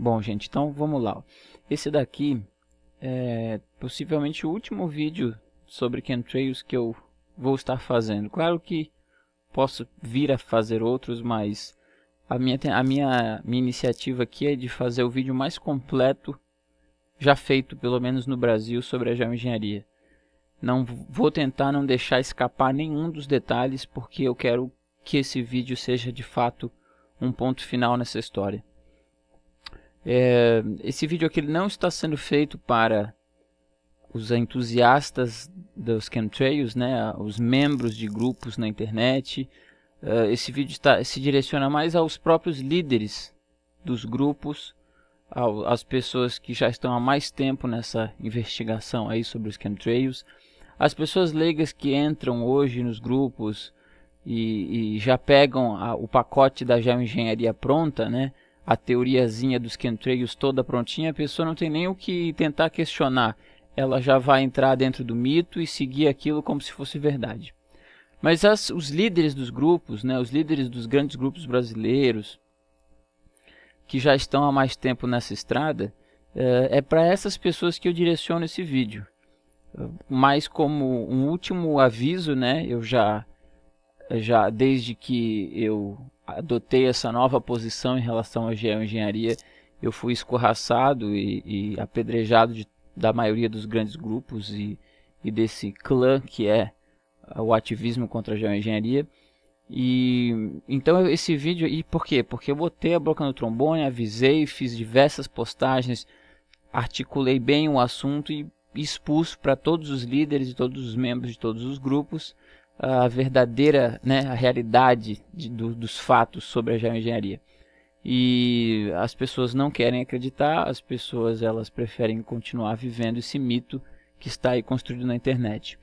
Bom, gente, então vamos lá. Esse daqui é possivelmente o último vídeo sobre chemtrails que eu vou estar fazendo. Claro que posso vir a fazer outros, mas a minha, a minha, minha iniciativa aqui é de fazer o vídeo mais completo já feito, pelo menos no Brasil, sobre a geoengenharia. Não vou tentar não deixar escapar nenhum dos detalhes, porque eu quero que esse vídeo seja de fato um ponto final nessa história. É, esse vídeo aqui não está sendo feito para os entusiastas dos chemtrails, né, os membros de grupos na internet. Uh, esse vídeo está, se direciona mais aos próprios líderes dos grupos, ao, às pessoas que já estão há mais tempo nessa investigação aí sobre os chemtrails, as pessoas leigas que entram hoje nos grupos e, e já pegam a, o pacote da geoengenharia pronta, né, a teoriazinha dos chemtrails toda prontinha, a pessoa não tem nem o que tentar questionar. Ela já vai entrar dentro do mito e seguir aquilo como se fosse verdade. Mas as, os líderes dos grupos, né, os líderes dos grandes grupos brasileiros, que já estão há mais tempo nessa estrada, eh, é, é para essas pessoas que eu direciono esse vídeo. Mas como um último aviso, né, eu já, já desde que eu adotei essa nova posição em relação à geoengenharia, eu fui escorraçado e, e apedrejado de, da maioria dos grandes grupos e, e desse clã que é ah, o ativismo contra a geoengenharia. E então esse vídeo e por quê? Porque eu botei a boca no trombone, avisei, fiz diversas postagens, articulei bem o assunto e expus para todos os líderes e todos os membros de todos os grupos a verdadeira né, a realidade de, do, dos fatos sobre a geoengenharia. E as pessoas não querem acreditar, as pessoas elas preferem continuar vivendo esse mito que está aí construído na internet.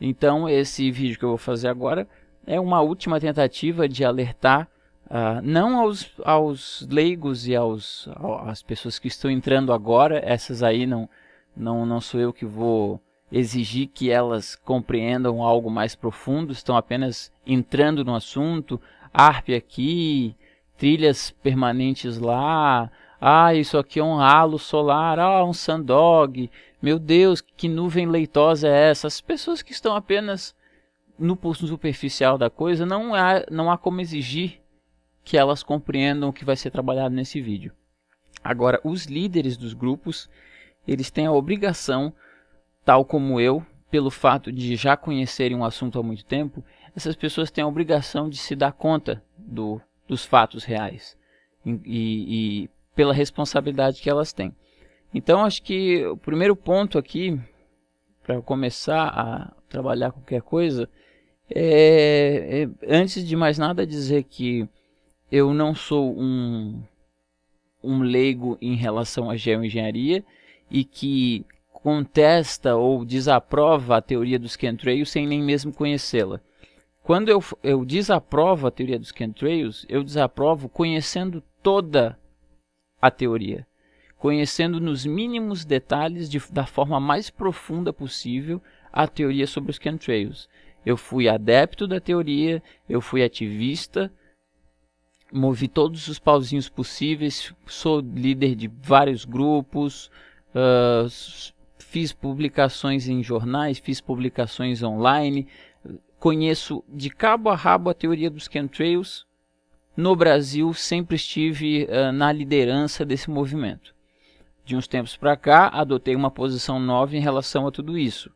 Então, esse vídeo que eu vou fazer agora é uma última tentativa de alertar Uh, não aos, aos leigos e aos, às pessoas que estão entrando agora, essas aí não, não, não sou eu que vou exigir que elas compreendam algo mais profundo, estão apenas entrando no assunto, ARP aqui, trilhas permanentes lá, ah, isso aqui é um halo solar, ah, um sandog, meu Deus, que nuvem leitosa é essa? As pessoas que estão apenas no pulso superficial da coisa, não há, não há como exigir que elas compreendam o que vai ser trabalhado nesse vídeo. Agora, os líderes dos grupos, eles têm a obrigação tal como eu, pelo fato de já conhecerem um assunto há muito tempo, essas pessoas têm a obrigação de se dar conta do, dos fatos reais e, e pela responsabilidade que elas têm. Então, acho que o primeiro ponto aqui, para começar a trabalhar qualquer coisa, é, é, antes de mais nada dizer que eu não sou um, um leigo em relação à geoengenharia e que contesta ou desaprova a teoria dos chemtrails sem nem mesmo conhecê-la. Quando eu, eu desaprovo a teoria dos chemtrails, eu desaprovo conhecendo toda a teoria, conhecendo nos mínimos detalhes, de, da forma mais profunda possível, a teoria sobre os chemtrails. Eu fui adepto da teoria, eu fui ativista, movi todos os pauzinhos possíveis, sou líder de vários grupos, uh, fiz publicações em jornais, fiz publicações online, conheço de cabo a rabo a teoria dos chemtrails. No Brasil, sempre estive uh, na liderança desse movimento. De uns tempos para cá, adotei uma posição nova em relação a tudo isso.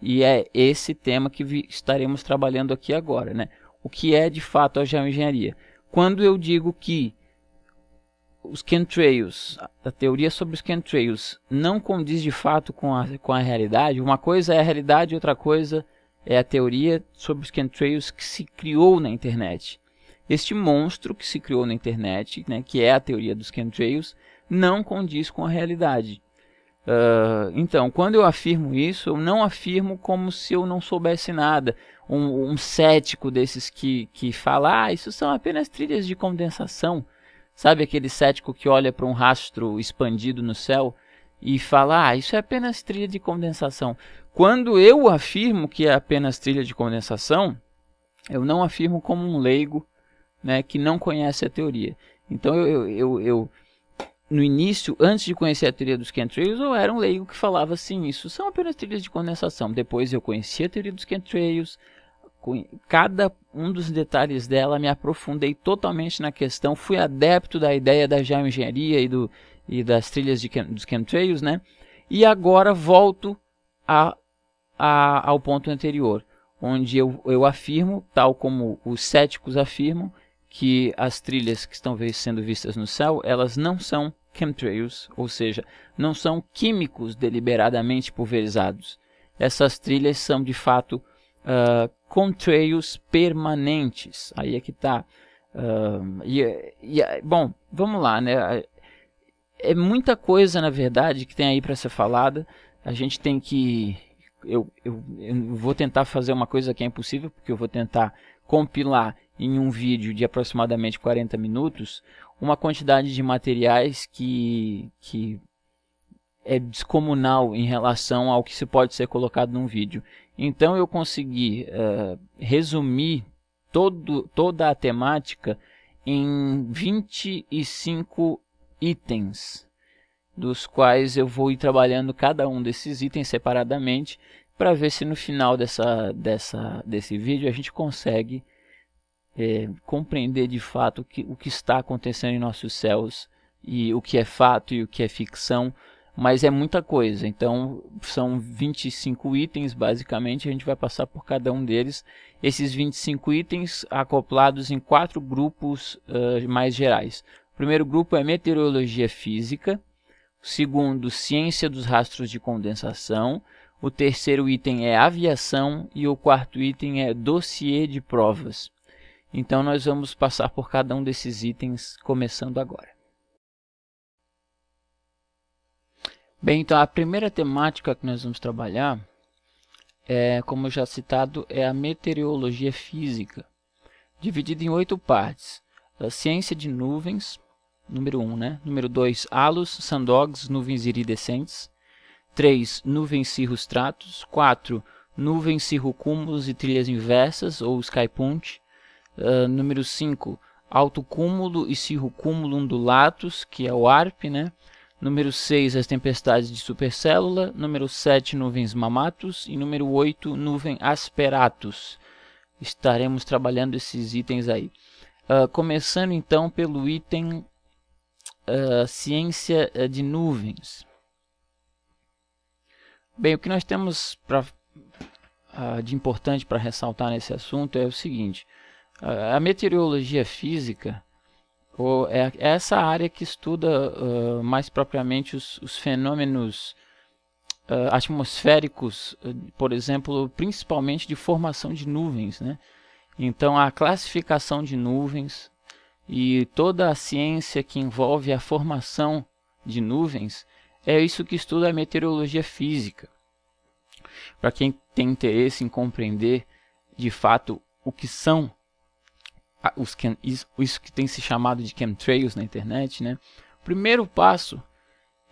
E é esse tema que estaremos trabalhando aqui agora, né? O que é de fato a geoengenharia? Quando eu digo que os chemtrails, a teoria sobre os chemtrails não condiz de fato com a, com a realidade, uma coisa é a realidade, e outra coisa é a teoria sobre os chemtrails que se criou na internet. Este monstro que se criou na internet, né, que é a teoria dos chemtrails, não condiz com a realidade. Uh, então, quando eu afirmo isso, eu não afirmo como se eu não soubesse nada. Um, um cético desses que, que fala, ah, isso são apenas trilhas de condensação. Sabe aquele cético que olha para um rastro expandido no céu e fala: "Ah, isso é apenas trilha de condensação". Quando eu afirmo que é apenas trilha de condensação, eu não afirmo como um leigo, né, que não conhece a teoria. Então eu, eu, eu no início, antes de conhecer a teoria dos chemtrails, eu era um leigo que falava assim, isso são apenas trilhas de condensação. Depois eu conheci a teoria dos chemtrails, cada um dos detalhes dela, me aprofundei totalmente na questão, fui adepto da ideia da geoengenharia e, do, e das trilhas de dos chemtrails, né? E agora volto a, a, ao ponto anterior, onde eu, eu afirmo, tal como os céticos afirmam, que as trilhas que estão sendo vistas no céu, elas não são chemtrails, ou seja, não são químicos deliberadamente pulverizados. Essas trilhas são de fato uh, ah, contrails permanentes. Aí é que tá. Uh, e, e, bom, vamos lá, né? É muita coisa, na verdade, que tem aí para ser falada. A gente tem que. Eu, eu, eu vou tentar fazer uma coisa que é impossível, porque eu vou tentar compilar em um vídeo de aproximadamente 40 minutos uma quantidade de materiais que, que é descomunal em relação ao que se pode ser colocado num vídeo. Então eu consegui uh, resumir todo, toda a temática em 25 itens, dos quais eu vou ir trabalhando cada um desses itens separadamente para ver se no final dessa, dessa, desse vídeo a gente consegue é, compreender de fato o que, o que está acontecendo em nossos céus e o que é fato e o que é ficção mas é muita coisa. Então, são 25 itens, basicamente, a gente vai passar por cada um deles. Esses 25 itens acoplados em quatro grupos uh, mais gerais. O primeiro grupo é meteorologia física, o segundo, ciência dos rastros de condensação, o terceiro item é aviação e o quarto item é dossiê de provas. Então, nós vamos passar por cada um desses itens começando agora. Bem, então a primeira temática que nós vamos trabalhar, é, como já citado, é a meteorologia física, dividida em oito partes. A ciência de nuvens, número 1, um, né? Número 2, halos, sandogs, nuvens iridescentes. 3, nuvens cirrostratos. 4, nuvens cirrocúmulos e trilhas inversas, ou skypunt. Uh, ah, número 5, cúmulo e cirrocúmulo ondulatos, que é o ARP, né? Número 6, as tempestades de supercélula. Número 7, nuvens mamatus. E número 8, nuvem asperatus. Estaremos trabalhando esses itens aí. Uh, começando então pelo item uh, ciência ah, de nuvens. Bem, o que nós temos pra, uh, de importante para ressaltar nesse assunto é o seguinte. a meteorologia física ou é, é essa área que estuda uh, mais propriamente os, os fenômenos uh, atmosféricos, uh, por exemplo, principalmente de formação de nuvens. Né? Então, a classificação de nuvens e toda a ciência que envolve a formação de nuvens é isso que estuda a meteorologia física. Para quem tem interesse em compreender de fato o que são os can, isso, isso que tem se chamado de chemtrails na internet, né? O primeiro passo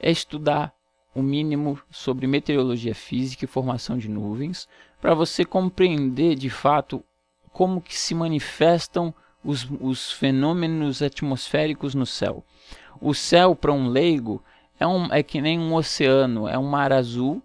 é estudar o mínimo sobre meteorologia física e formação de nuvens, para você compreender de fato como que se manifestam os, os fenômenos atmosféricos no céu. O céu, para um leigo, é, um, é que nem um oceano, é um mar azul,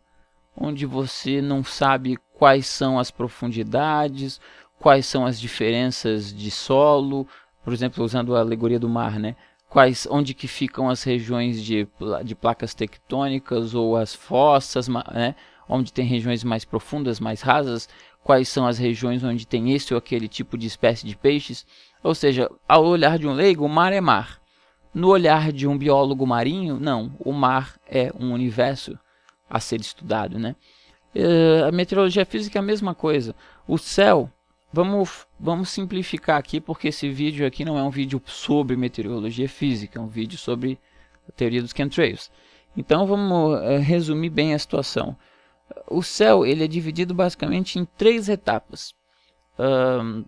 onde você não sabe quais são as profundidades, quais são as diferenças de solo, por exemplo, usando a alegoria do mar, né? Quais, onde que ficam as regiões de, de placas tectônicas ou as fossas, né? onde tem regiões mais profundas, mais rasas, quais são as regiões onde tem esse ou aquele tipo de espécie de peixes. Ou seja, ao olhar de um leigo, o mar é mar. No olhar de um biólogo marinho, não, o mar é um universo a ser estudado. Né? Uh, a meteorologia física é a mesma coisa. O céu Vamos, vamos simplificar aqui, porque esse vídeo aqui não é um vídeo sobre meteorologia física, é um vídeo sobre a teoria dos chemtrails. Então vamos eh, resumir bem a situação. O céu ele é dividido basicamente em três etapas. Um,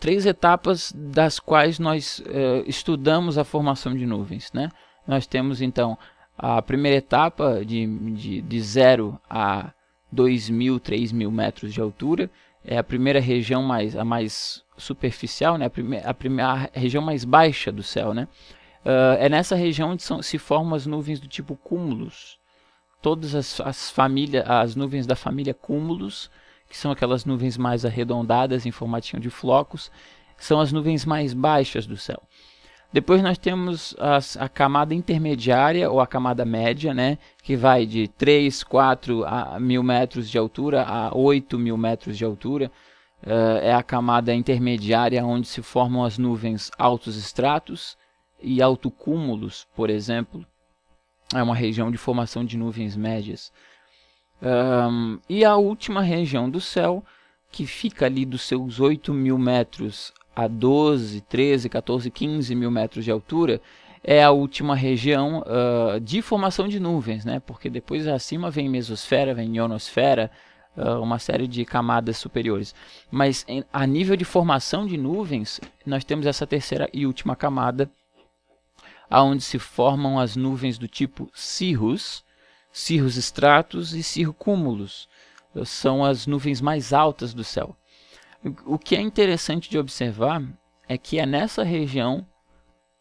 três etapas das quais nós eh, estudamos a formação de nuvens. Né? Nós temos então a primeira etapa de, de, de 0 a 2.000, 3.000 metros de altura, é a primeira região mais, a mais superficial, né? a, prime, a, prime, a região mais baixa do céu. Né? Uh, é nessa região onde são, se formam as nuvens do tipo cúmulos. Todas as, as, famílias, as nuvens da família cúmulos, que são aquelas nuvens mais arredondadas em formatinho de flocos, são as nuvens mais baixas do céu. Depois nós temos a camada intermediária ou a camada média, né, que vai de 3, 4 a mil metros de altura a 8 mil metros de altura. Uh, é a camada intermediária onde se formam as nuvens altos estratos e altocúmulos, por exemplo. É uma região de formação de nuvens médias. Um, e a última região do céu, que fica ali dos seus 8 mil metros a 12, 13, 14, 15 mil metros de altura, é a última região uh, de formação de nuvens, né? porque depois acima vem mesosfera, vem ionosfera, uh, uma série de camadas superiores. Mas em, a nível de formação de nuvens, nós temos essa terceira e última camada, aonde se formam as nuvens do tipo cirrus, cirrus estratos e cirrocúmulos. São as nuvens mais altas do céu. O que é interessante de observar é que é nessa região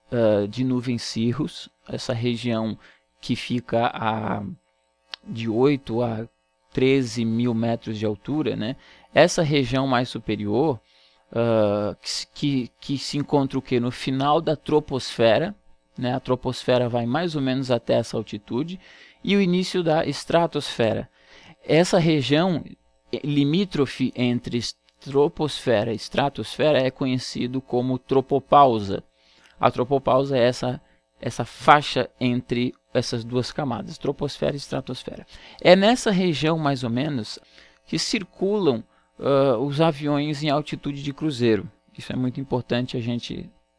uh, de nuvens cirros essa região que fica a de 8 a 13 mil metros de altura, né? essa região mais superior, uh, que, que se encontra o que? No final da troposfera, né? a troposfera vai mais ou menos até essa altitude, e o início da estratosfera. Essa região eh, limítrofe entre troposfera estratosfera é conhecido como tropopausa. A tropopausa é essa, essa faixa entre essas duas camadas, troposfera e estratosfera. É nessa região, mais ou menos, que circulam uh, os aviões em altitude de cruzeiro. Isso é muito importante a gente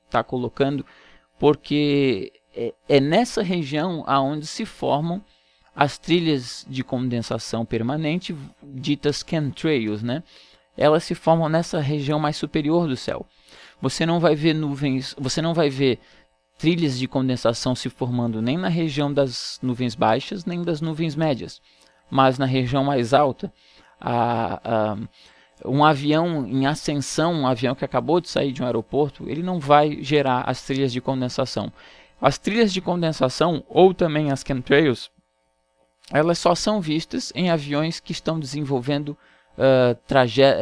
estar tá colocando, porque é, é nessa região aonde se formam as trilhas de condensação permanente, ditas chemtrails, né? elas se formam nessa região mais superior do céu. Você não vai ver nuvens, você não vai ver trilhas de condensação se formando nem na região das nuvens baixas, nem das nuvens médias, mas na região mais alta. A, a, um avião em ascensão, um avião que acabou de sair de um aeroporto, ele não vai gerar as trilhas de condensação. As trilhas de condensação, ou também as chemtrails, elas só são vistas em aviões que estão desenvolvendo uh, traje é,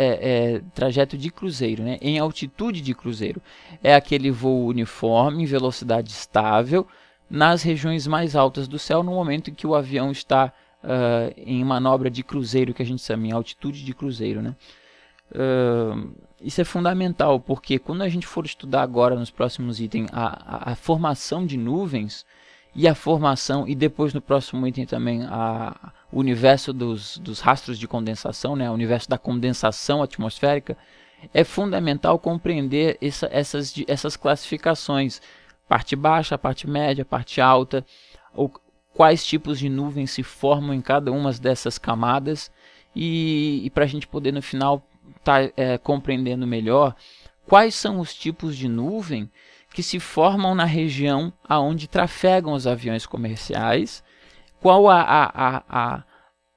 é, trajeto de cruzeiro, né? em altitude de cruzeiro. É aquele voo uniforme, velocidade estável, nas regiões mais altas do céu, no momento em que o avião está uh, em manobra de cruzeiro, que a gente chama em altitude de cruzeiro. Né? Uh, isso é fundamental, porque quando a gente for estudar agora nos próximos itens a, a, a formação de nuvens, e a formação, e depois no próximo item também a, o universo dos, dos rastros de condensação, né, o universo da condensação atmosférica, é fundamental compreender essa, essas, essas classificações, parte baixa, parte média, parte alta, ou quais tipos de nuvens se formam em cada uma dessas camadas, e, e para a gente poder no final estar tá, é, compreendendo melhor quais são os tipos de nuvem que se formam na região aonde trafegam os aviões comerciais qual a, a, a,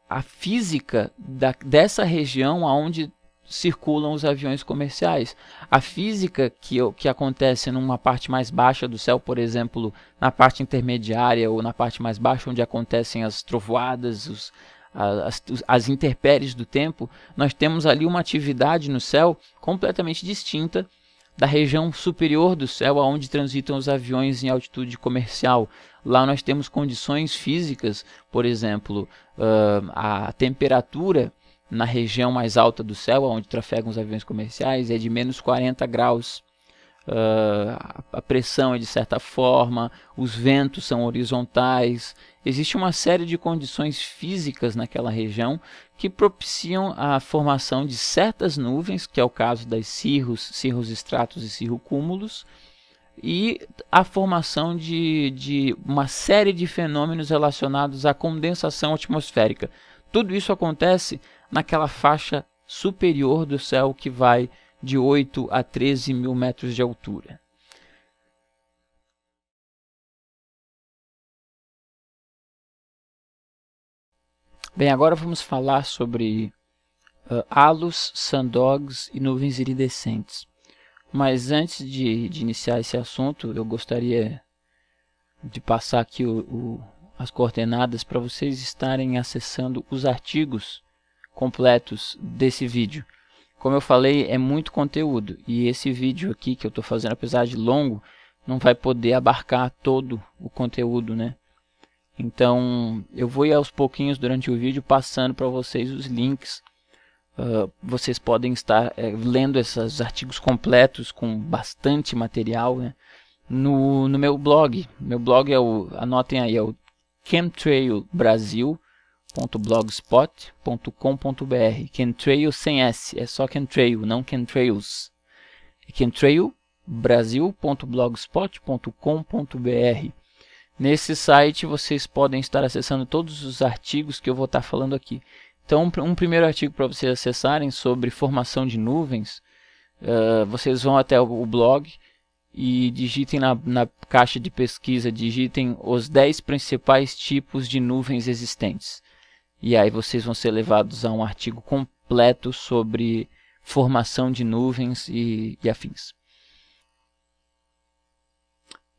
a física da, dessa região aonde circulam os aviões comerciais. A física que, que acontece numa parte mais baixa do céu, por exemplo, na parte intermediária ou na parte mais baixa, onde acontecem as trovoadas, os, as, as intempéries do tempo, nós temos ali uma atividade no céu completamente distinta da região superior do céu, aonde transitam os aviões em altitude comercial. Lá nós temos condições físicas, por exemplo, uh, a temperatura na região mais alta do céu, onde trafegam os aviões comerciais, é de menos 40 graus. Uh, a pressão é de certa forma, os ventos são horizontais. Existe uma série de condições físicas naquela região que propiciam a formação de certas nuvens, que é o caso das cirros, cirros estratos e cirrocúmulos, e a formação de, de uma série de fenômenos relacionados à condensação atmosférica. Tudo isso acontece naquela faixa superior do céu que vai de 8 a 13 mil metros de altura. Bem, agora vamos falar sobre uh, halos, sandogs e nuvens iridescentes. Mas antes de, de, iniciar esse assunto, eu gostaria de passar aqui o, o, as coordenadas para vocês estarem acessando os artigos completos desse vídeo. Como eu falei, é muito conteúdo e esse vídeo aqui que eu estou fazendo, apesar de longo, não vai poder abarcar todo o conteúdo, né? Então eu vou ir aos pouquinhos durante o vídeo passando para vocês os links. Uh, vocês podem estar é, lendo esses artigos completos com bastante material né, no, no meu blog. Meu blog é o, anotem aí, é o chemtrailbrasil.blogspot.com.br Chemtrail sem S, é só chemtrail, não chemtrails. É Nesse site vocês podem estar acessando todos os artigos que eu vou estar falando aqui. Então, um primeiro artigo para vocês acessarem sobre formação de nuvens, uh, vocês vão até o blog e digitem na, na caixa de pesquisa, digitem os 10 principais tipos de nuvens existentes. E aí vocês vão ser levados a um artigo completo sobre formação de nuvens e, e afins.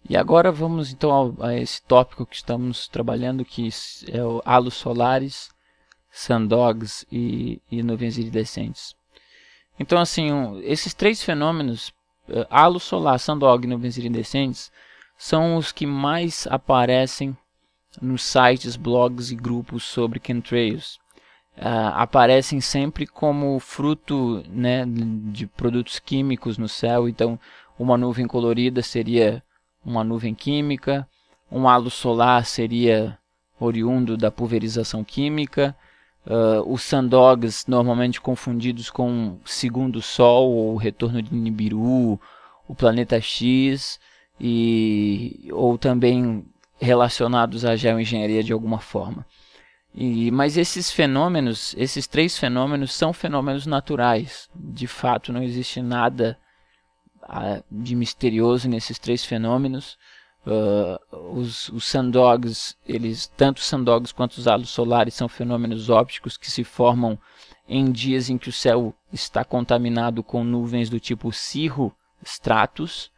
E agora vamos então a esse tópico que estamos trabalhando, que é o halos solares, sandogs e, e nuvens iridescentes. Então, assim, um, esses três fenômenos, halo eh, solar, sandog e nuvens iridescentes, são os que mais aparecem nos sites, blogs e grupos sobre chemtrails. Uh, aparecem sempre como fruto né, de produtos químicos no céu, então uma nuvem colorida seria uma nuvem química, um halo solar seria oriundo da pulverização química, uh, os sandogs normalmente confundidos com segundo sol ou o retorno de Nibiru, o planeta X e ou também relacionados à geoengenharia de alguma forma. E, mas esses fenômenos, esses três fenômenos são fenômenos naturais. De fato, não existe nada de misterioso nesses três fenômenos. Uh, os, os sandogs, eles, tanto os sandogs quanto os halos solares são fenômenos ópticos que se formam em dias em que o céu está contaminado com nuvens do tipo cirro, stratus.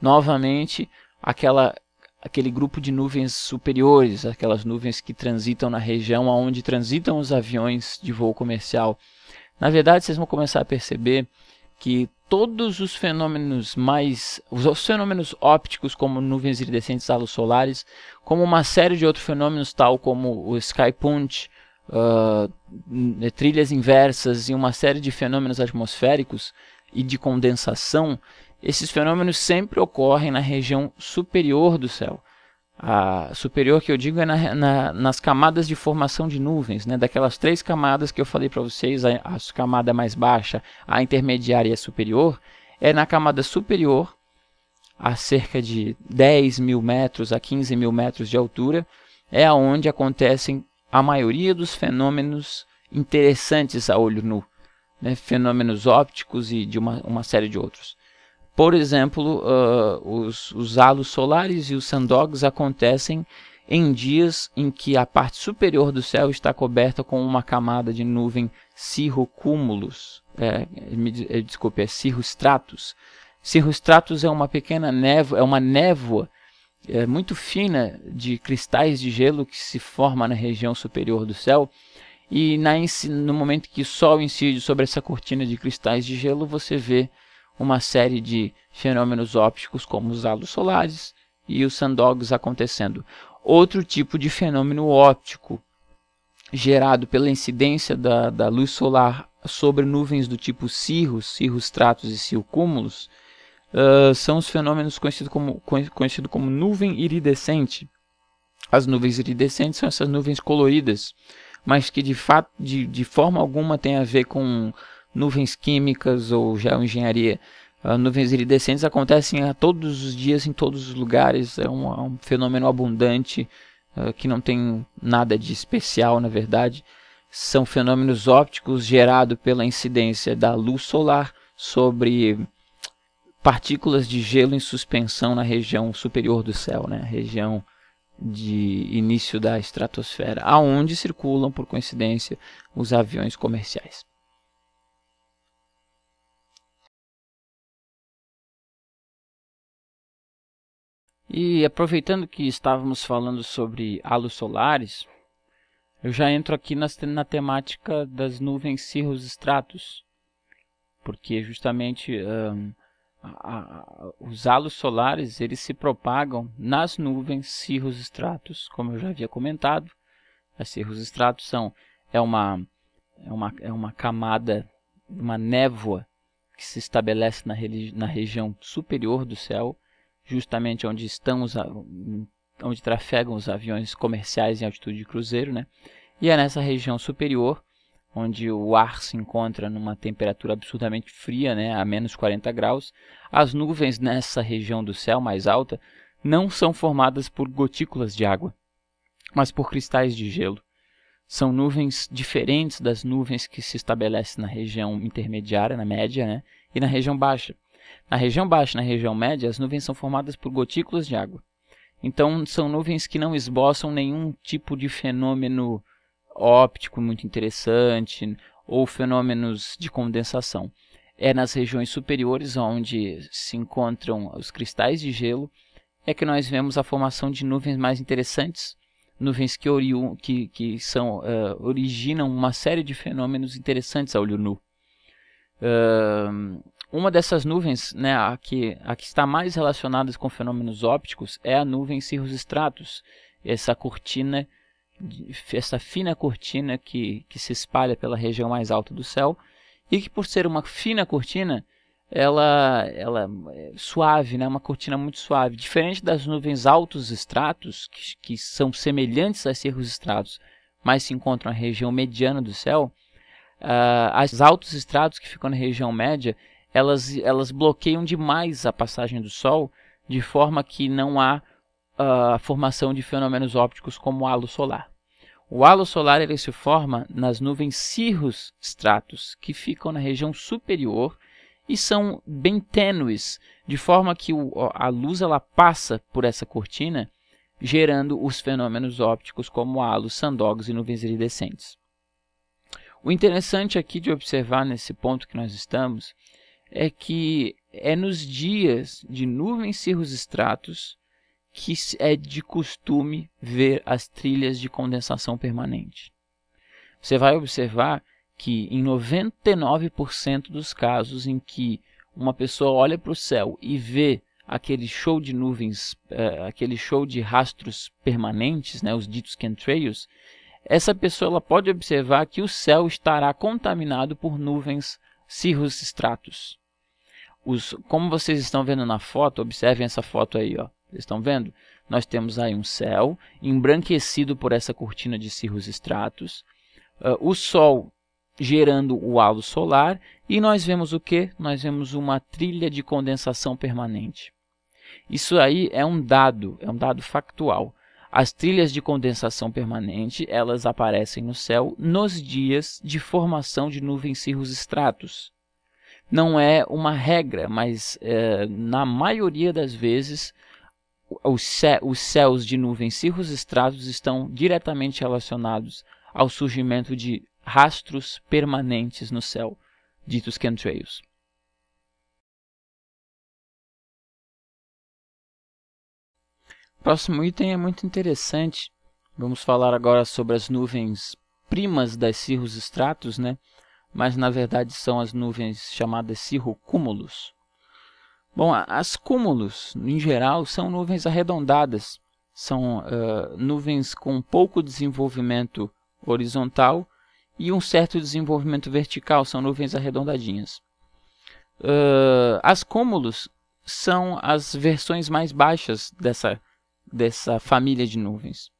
Novamente, aquela, aquele grupo de nuvens superiores, aquelas nuvens que transitam na região onde transitam os aviões de voo comercial. Na verdade, vocês vão começar a perceber que todos os fenômenos mais os fenômenos ópticos como nuvens iridescentes solares, como uma série de outros fenômenos tal como o sky punch, uh, trilhas inversas e uma série de fenômenos atmosféricos e de condensação, esses fenômenos sempre ocorrem na região superior do céu. A superior que eu digo é na, na, nas camadas de formação de nuvens, né? daquelas três camadas que eu falei para vocês, a, a, camada mais baixa, a intermediária e a superior, é na camada superior, a cerca de 10 mil metros a 15 mil metros de altura, é onde acontecem a maioria dos fenômenos interessantes a olho nu, né? fenômenos ópticos e de uma, uma série de outros. Por exemplo, uh, os, os halos solares e os sandogs acontecem em dias em que a parte superior do céu está coberta com uma camada de nuvem cirrocúmulos. É, me, eh, desculpe, é cirrostratus. Cirrostratus é uma pequena névoa, é uma névoa é, muito fina de cristais de gelo que se forma na região superior do céu. E na, no momento que o Sol incide sobre essa cortina de cristais de gelo, você vê uma série de fenômenos ópticos como os halos solares e os sandogs acontecendo. Outro tipo de fenômeno óptico gerado pela incidência da, da luz solar sobre nuvens do tipo cirrus, cirrus tratos e cirrocúmulos, uh, ah, são os fenômenos conhecidos como, conhecido como nuvem iridescente. As nuvens iridescentes são essas nuvens coloridas, mas que de, fato, de, de forma alguma tem a ver com nuvens químicas ou geoengenharia, ah, nuvens iridescentes acontecem a ah, todos os dias em todos os lugares. É um, é um fenômeno abundante ah, que não tem nada de especial, na verdade. São fenômenos ópticos gerados pela incidência da luz solar sobre partículas de gelo em suspensão na região superior do céu, né? região de início da estratosfera, aonde circulam por coincidência os aviões comerciais. E aproveitando que estávamos falando sobre halos solares, eu já entro aqui nas, na temática das nuvens cirrus estratos, porque justamente um, a, a, os halos solares eles se propagam nas nuvens cirrus estratos, como eu já havia comentado. As cirrus estratos são é uma, é uma, é uma camada, uma névoa que se estabelece na, na região superior do céu justamente onde estão os, onde trafegam os aviões comerciais em altitude de cruzeiro, né? E é nessa região superior onde o ar se encontra numa temperatura absurdamente fria, né, a menos 40 graus, as nuvens nessa região do céu mais alta não são formadas por gotículas de água, mas por cristais de gelo. São nuvens diferentes das nuvens que se estabelecem na região intermediária, na média, né, e na região baixa. Na região baixa e na região média, as nuvens são formadas por gotículas de água. Então, são nuvens que não esboçam nenhum tipo de fenômeno óptico muito interessante ou fenômenos de condensação. É nas regiões superiores onde se encontram os cristais de gelo é que nós vemos a formação de nuvens mais interessantes, nuvens que, que, que são, uh, originam uma série de fenômenos interessantes ao olho nu. Uh, uma dessas nuvens, né, a, que, a que está mais relacionada com fenômenos ópticos, é a nuvem cirrostratus, essa cortina, essa fina cortina que, que se espalha pela região mais alta do céu e que, por ser uma fina cortina, ela, ela é suave, né, uma cortina muito suave, diferente das nuvens altos estratos, que, que são semelhantes a cirrostratus, mas se encontram na região mediana do céu uh, as altos estratos que ficam na região média, elas, elas bloqueiam demais a passagem do Sol, de forma que não há a uh, formação de fenômenos ópticos como o halo solar. O halo solar ele se forma nas nuvens cirrus estratos que ficam na região superior e são bem tênues, de forma que o, a luz ela passa por essa cortina, gerando os fenômenos ópticos como halos, sandogs e nuvens iridescentes. O interessante aqui de observar nesse ponto que nós estamos é que é nos dias de nuvens estratos que é de costume ver as trilhas de condensação permanente. Você vai observar que em 99% dos casos em que uma pessoa olha para o céu e vê aquele show de nuvens, uh, aquele show de rastros permanentes, né, os ditos chemtrails, essa pessoa ela pode observar que o céu estará contaminado por nuvens cirrostratos. Os, como vocês estão vendo na foto, observem essa foto aí, ó. Vocês estão vendo? Nós temos aí um céu embranquecido por essa cortina de cirros uh, o sol gerando o halo solar e nós vemos o que? Nós vemos uma trilha de condensação permanente. Isso aí é um dado, é um dado factual. As trilhas de condensação permanente, elas aparecem no céu nos dias de formação de nuvens estratos. Não é uma regra, mas é, na maioria das vezes os, cé os céus de nuvens estratos estão diretamente relacionados ao surgimento de rastros permanentes no céu, ditos chemtrails. Próximo item é muito interessante. Vamos falar agora sobre as nuvens primas das cirrostratos, né? mas na verdade são as nuvens chamadas cirrocúmulos. Bom, as cúmulos, em geral, são nuvens arredondadas, são uh, nuvens com pouco desenvolvimento horizontal e um certo desenvolvimento vertical, são nuvens arredondadinhas. Uh, as cúmulos são as versões mais baixas dessa dessa família de nuvens.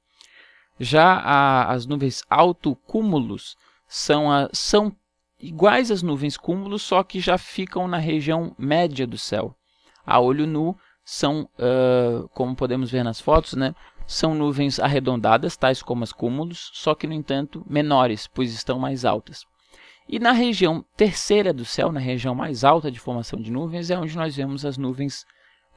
Já a, as nuvens autocúmulos são, a, são iguais às nuvens cúmulos, só que já ficam na região média do céu. A olho nu são, uh, como podemos ver nas fotos, né, são nuvens arredondadas, tais como as cúmulos, só que, no entanto, menores, pois estão mais altas. E na região terceira do céu, na região mais alta de formação de nuvens, é onde nós vemos as nuvens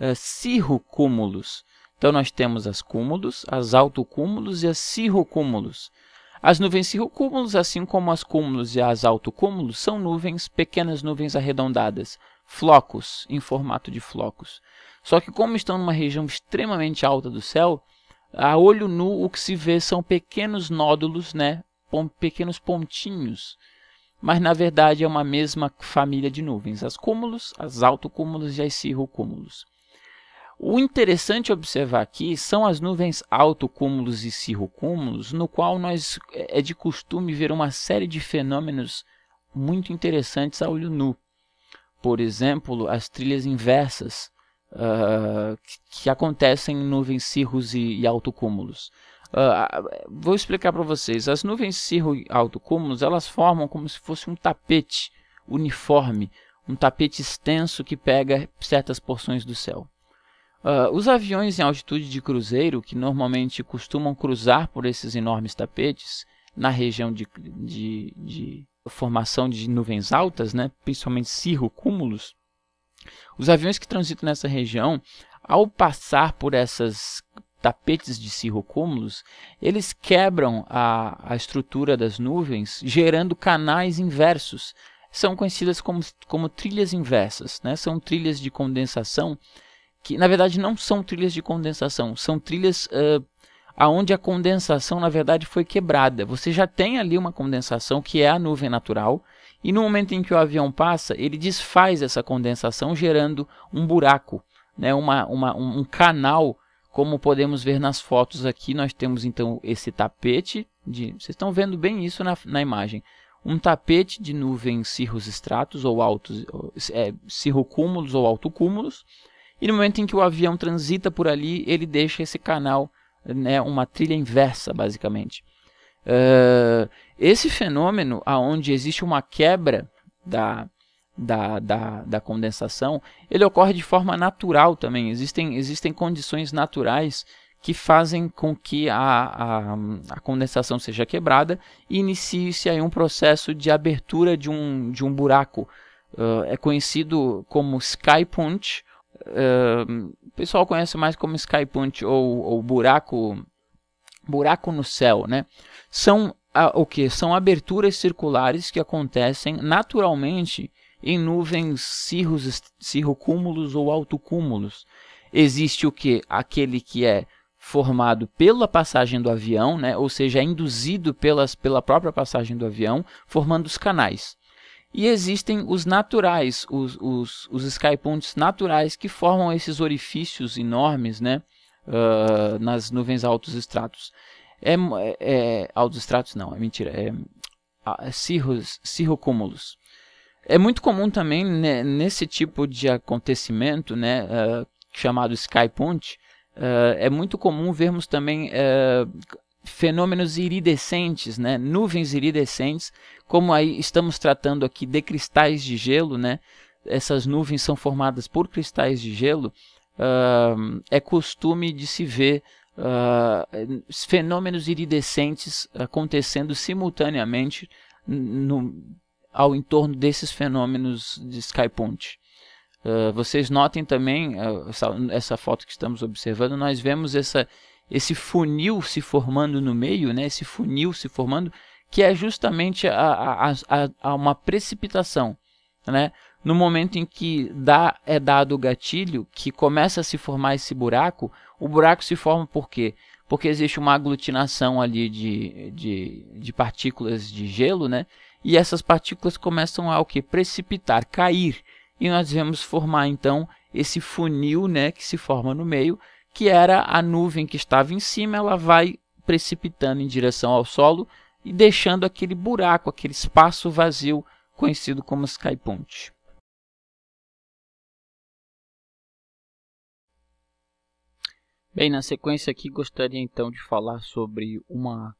uh, cirrocúmulos, então nós temos as cúmulos, as autocúmulos e as cirrocúmulos. As nuvens cirrocúmulos, assim como as cúmulos e as autocúmulos, são nuvens, pequenas nuvens arredondadas, flocos, em formato de flocos. Só que como estão numa região extremamente alta do céu, a olho nu o que se vê são pequenos nódulos, né? pequenos pontinhos. Mas na verdade é uma mesma família de nuvens, as cúmulos, as autocúmulos e as cirrocúmulos. O interessante observar aqui são as nuvens autocúmulos e cirrocúmulos, no qual nós é, é de costume ver uma série de fenômenos muito interessantes a olho nu. Por exemplo, as trilhas inversas uh, que acontecem em nuvens cirros e, e autocúmulos. Uh, vou explicar para vocês. As nuvens cirro e autocúmulos elas formam como se fosse um tapete uniforme, um tapete extenso que pega certas porções do céu. Uh, os aviões em altitude de cruzeiro, que normalmente costumam cruzar por esses enormes tapetes, na região de, de, de formação de nuvens altas, né, principalmente cirro, cúmulos, os aviões que transitam nessa região, ao passar por essas tapetes de cirrocúmulos, eles quebram a, a estrutura das nuvens, gerando canais inversos. São conhecidas como, como trilhas inversas, né? são trilhas de condensação que na verdade não são trilhas de condensação, são trilhas uh, aonde a condensação na verdade foi quebrada. Você já tem ali uma condensação que é a nuvem natural e no momento em que o avião passa, ele desfaz essa condensação gerando um buraco, né, uma, uma, um canal, como podemos ver nas fotos aqui. Nós temos então esse tapete de, vocês estão vendo bem isso na, na imagem, um tapete de nuvens estratos ou altos, é, cirrocúmulos ou autocúmulos. cúmulos e no momento em que o avião transita por ali, ele deixa esse canal, né, uma trilha inversa, basicamente. Uh, esse fenômeno, aonde existe uma quebra da, da, da, da, condensação, ele ocorre de forma natural também. Existem, existem condições naturais que fazem com que a, a, a condensação seja quebrada e inicie-se aí um processo de abertura de um, de um buraco. Uh, é conhecido como sky punch, o pessoal conhece mais como Sky Punch ou, ou buraco, buraco no céu, né? São a, o que? São aberturas circulares que acontecem naturalmente em nuvens cirros, cirrocúmulos ou autocúmulos. Existe o que? Aquele que é formado pela passagem do avião, né? ou seja, é induzido pelas, pela própria passagem do avião, formando os canais. E existem os naturais, os, os, os skyponts naturais que formam esses orifícios enormes né, uh, nas nuvens altos estratos. É, é, é, altos estratos não, é mentira, é, ah, é cirros, cirrocúmulos. É muito comum também né, nesse tipo de acontecimento, né, uh, chamado skypunt, uh, é muito comum vermos também uh, fenômenos iridescentes, né? nuvens iridescentes, como aí estamos tratando aqui de cristais de gelo, né? essas nuvens são formadas por cristais de gelo, uh, é costume de se ver uh, fenômenos iridescentes acontecendo simultaneamente no, ao entorno desses fenômenos de sky Uh, vocês notem também ah, essa, essa, foto que estamos observando, nós vemos essa esse funil se formando no meio, né? Esse funil se formando, que é justamente a, a, a, a uma precipitação, né? No momento em que dá, é dado o gatilho, que começa a se formar esse buraco, o buraco se forma por quê? Porque existe uma aglutinação ali de, de, de partículas de gelo, né? E essas partículas começam a o que? Precipitar, cair. E nós vemos formar então esse funil né, que se forma no meio que era a nuvem que estava em cima, ela vai precipitando em direção ao solo e deixando aquele buraco, aquele espaço vazio conhecido como Sky Point. Bem, na sequência aqui gostaria então de falar sobre uma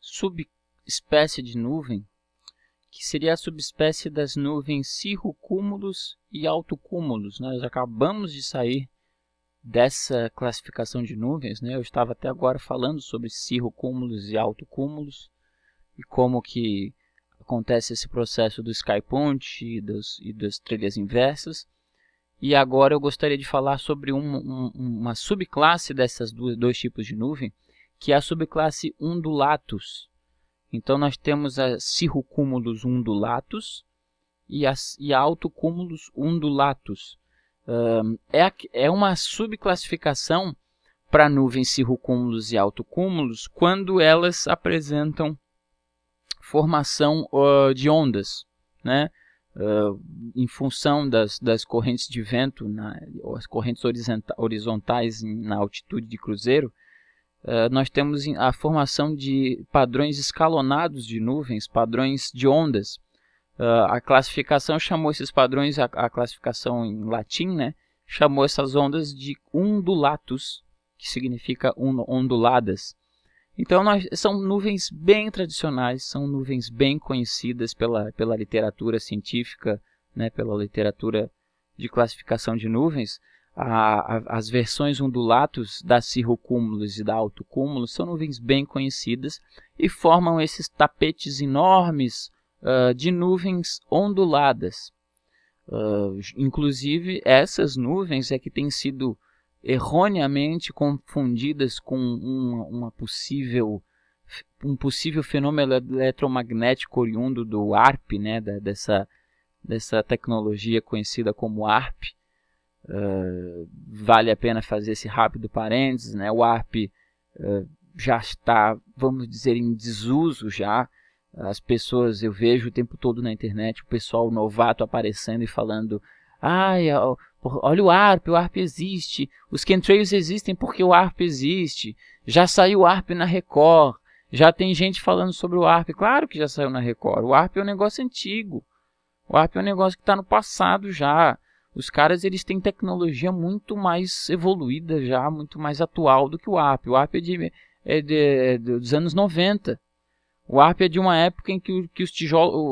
subespécie de nuvem, que seria a subespécie das nuvens cirrocúmulos e autocúmulos. Nós acabamos de sair dessa classificação de nuvens, né? Eu estava até agora falando sobre cirrocúmulos e autocúmulos e como que acontece esse processo do skypoint e, e das trilhas inversas. E agora eu gostaria de falar sobre um, um, uma subclasse dessas duas, dois tipos de nuvem, que é a subclasse undulatus. Então nós temos a cirrocúmulos undulatus e, as, e a autocúmulos undulatus é, é uma subclassificação para nuvens cirrocúmulos e autocúmulos quando elas apresentam formação uh, de ondas, né? Uh, em função das, das correntes de vento, na, as correntes horizontais na altitude de cruzeiro, uh, nós temos a formação de padrões escalonados de nuvens, padrões de ondas. Uh, a classificação chamou esses padrões, a, a, classificação em latim, né? Chamou essas ondas de undulatus, que significa onduladas. Então, nós, são nuvens bem tradicionais, são nuvens bem conhecidas pela, pela literatura científica, né, pela literatura de classificação de nuvens. A, a, as versões undulatus da cirrocúmulos e da autocúmulos são nuvens bem conhecidas e formam esses tapetes enormes uh, de nuvens onduladas. Uh, inclusive, essas nuvens é que têm sido erroneamente confundidas com uma, uma possível um possível fenômeno eletromagnético oriundo do ARP, né, da, dessa, dessa tecnologia conhecida como ARP. Uh, ah, vale a pena fazer esse rápido parênteses, né? O ARP uh, já está, vamos dizer, em desuso já. As pessoas, eu vejo o tempo todo na internet o pessoal novato aparecendo e falando: ai, olha o ARP, o ARP existe, os kentrais existem porque o ARP existe, já saiu o ARP na Record, já tem gente falando sobre o ARP, claro que já saiu na Record, o ARP é um negócio antigo, o ARP é um negócio que está no passado já, os caras eles têm tecnologia muito mais evoluída já, muito mais atual do que o ARP, o ARP é, de, é, de, é dos anos 90, o ARP é de uma época em que, que os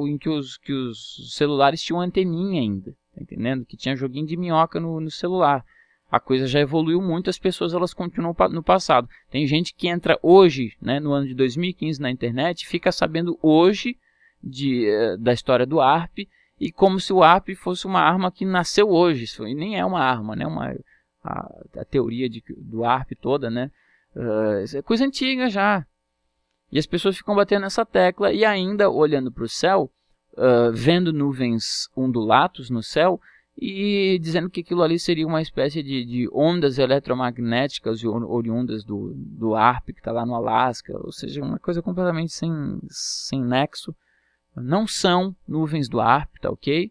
em que os, que os celulares tinham anteninha ainda, tá entendendo? Que tinha joguinho de minhoca no, no celular. A coisa já evoluiu muito, as pessoas elas continuam no passado. Tem gente que entra hoje, né, no ano de 2015 na internet, fica sabendo hoje de, eh, da história do ARP e como se o ARP fosse uma arma que nasceu hoje. Isso nem é uma arma, né? Uma, a, a teoria de, do ARP toda, né? Uh, é coisa antiga já. E as pessoas ficam batendo nessa tecla e ainda olhando para o céu, uh, vendo nuvens ondulatos no céu e dizendo que aquilo ali seria uma espécie de, de ondas eletromagnéticas oriundas do, do ARP que está lá no Alasca, ou seja, uma coisa completamente sem, sem nexo. Não são nuvens do ARP, tá ok?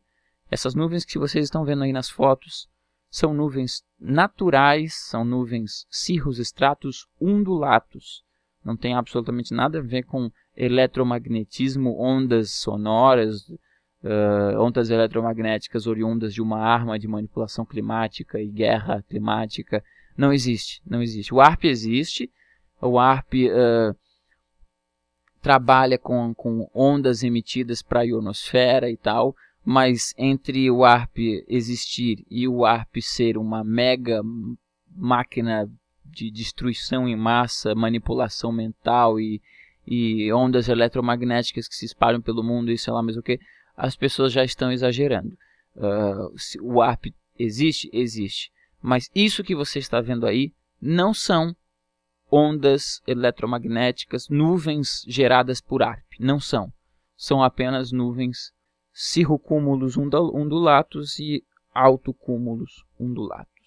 Essas nuvens que vocês estão vendo aí nas fotos são nuvens naturais, são nuvens cirros estratos undulatos não tem absolutamente nada a ver com eletromagnetismo, ondas sonoras, uh, ondas eletromagnéticas oriundas de uma arma de manipulação climática e guerra climática. Não existe, não existe. O ARP existe, o ARP uh, eh, trabalha com, com ondas emitidas para a ionosfera e tal, mas entre o ARP existir e o ARP ser uma mega máquina de destruição em massa, manipulação mental e, e ondas eletromagnéticas que se espalham pelo mundo e sei lá mais o que, as pessoas já estão exagerando. Uh, o ARP existe? Existe. Mas isso que você está vendo aí não são ondas eletromagnéticas, nuvens geradas por ARP. Não são. São apenas nuvens cirrocúmulos undulatos e autocúmulos undulatos.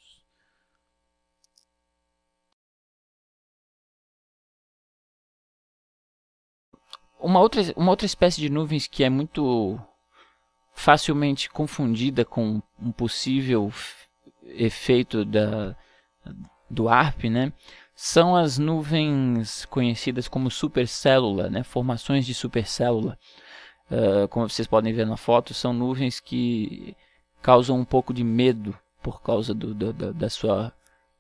Uma outra, uma outra espécie de nuvens que é muito facilmente confundida com um possível efeito da, do ARP, né? São as nuvens conhecidas como supercélula, né? Formações de supercélula. Uh, como vocês podem ver na foto, são nuvens que causam um pouco de medo por causa do, do, do, da sua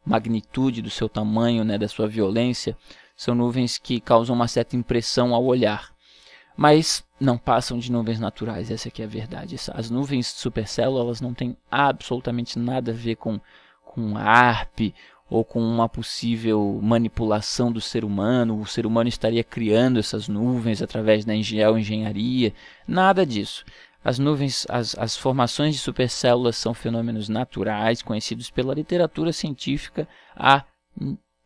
magnitude, do seu tamanho, né? Da sua violência. São nuvens que causam uma certa impressão ao olhar mas não passam de nuvens naturais, essa aqui é a verdade. As nuvens supercelo, elas não têm absolutamente nada a ver com com ARP ou com uma possível manipulação do ser humano, o ser humano estaria criando essas nuvens através da engenharia, nada disso. As nuvens, as, as formações de supercélulas são fenômenos naturais conhecidos pela literatura científica há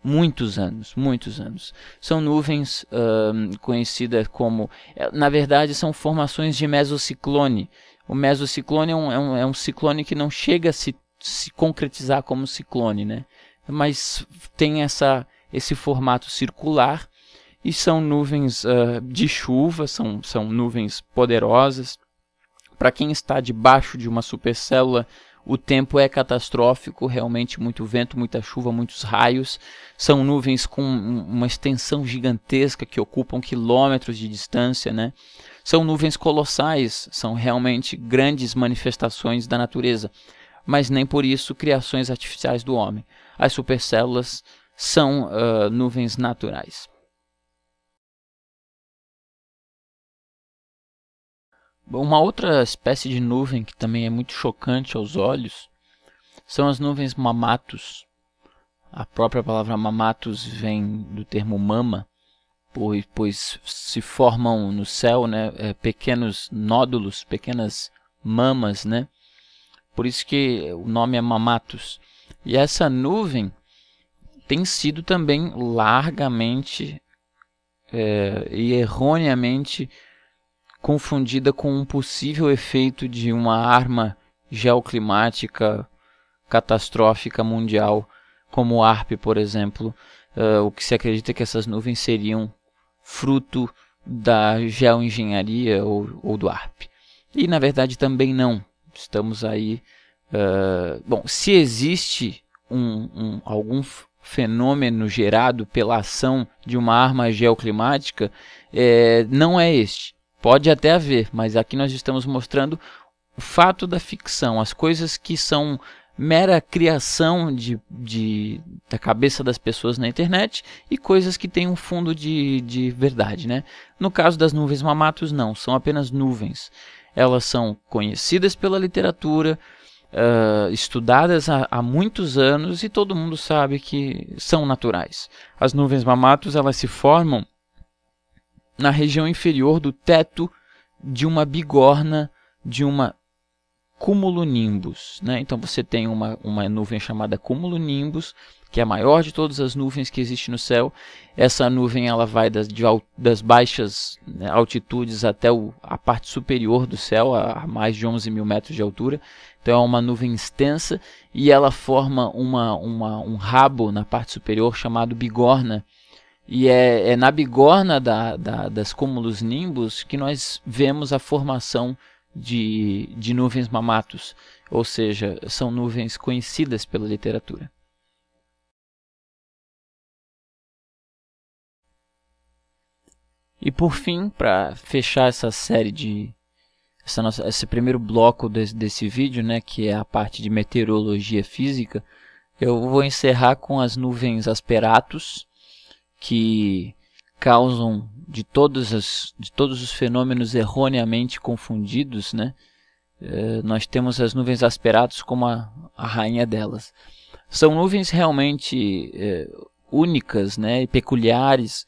muitos anos, muitos anos. São nuvens uh, conhecidas como, é, na verdade, são formações de mesociclone. O mesociclone é um, é um, é um ciclone que não chega a se, se concretizar como ciclone, né? Mas tem essa, esse formato circular e são nuvens uh, de chuva, são, são nuvens poderosas. Para quem está debaixo de uma supercélula, o tempo é catastrófico, realmente muito vento, muita chuva, muitos raios. São nuvens com uma extensão gigantesca que ocupam quilômetros de distância, né? São nuvens colossais, são realmente grandes manifestações da natureza, mas nem por isso criações artificiais do homem. As supercélulas são uh, nuvens naturais. Uma outra espécie de nuvem que também é muito chocante aos olhos são as nuvens mamatos. A própria palavra mamatos vem do termo mama, pois se formam no céu né, é, pequenos nódulos, pequenas mamas, né? Por isso que o nome é mamatos. E essa nuvem tem sido também largamente é, e erroneamente confundida com um possível efeito de uma arma geoclimática catastrófica mundial, como o ARP, por exemplo. Uh, o que se acredita é que essas nuvens seriam fruto da geoengenharia ou, ou do ARP. E na verdade também não. Estamos aí. Uh, bom, se existe um, um, algum fenômeno gerado pela ação de uma arma geoclimática, é, não é este. Pode até haver, mas aqui nós estamos mostrando o fato da ficção, as coisas que são mera criação de, de, da cabeça das pessoas na internet e coisas que têm um fundo de, de verdade. Né? No caso das nuvens mamatos, não, são apenas nuvens. Elas são conhecidas pela literatura, uh, estudadas há, há, muitos anos e todo mundo sabe que são naturais. As nuvens mamatos elas se formam na região inferior do teto de uma bigorna de uma cumulonimbus. Né? Então você tem uma, uma nuvem chamada cumulonimbus, que é a maior de todas as nuvens que existe no céu. Essa nuvem ela vai das, de, das baixas né, altitudes até o, a parte superior do céu, a, a, mais de 11 mil metros de altura. Então é uma nuvem extensa e ela forma uma, uma, um rabo na parte superior chamado bigorna, e é, é na bigorna da, da, das cúmulos nimbus que nós vemos a formação de, de nuvens mamatos, ou seja, são nuvens conhecidas pela literatura. E por fim, para fechar essa série de essa nossa, esse primeiro bloco desse, desse vídeo, né, que é a parte de meteorologia física, eu vou encerrar com as nuvens asperatus, que causam de todos, as, de todos os fenômenos erroneamente confundidos, né? É, nós temos as nuvens asperados como a, a rainha delas. São nuvens realmente é, únicas né? e peculiares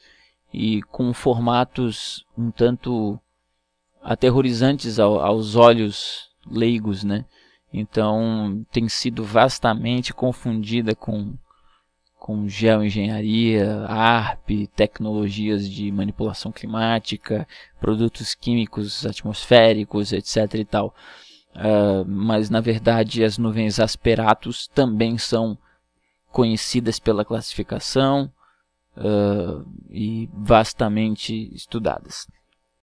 e com formatos um tanto aterrorizantes ao, aos olhos leigos. Né? Então, tem sido vastamente confundida com com geoengenharia, ARP, tecnologias de manipulação climática, produtos químicos atmosféricos, etc. e tal. Uh, mas na verdade as nuvens asperatos também são conhecidas pela classificação uh, e vastamente estudadas.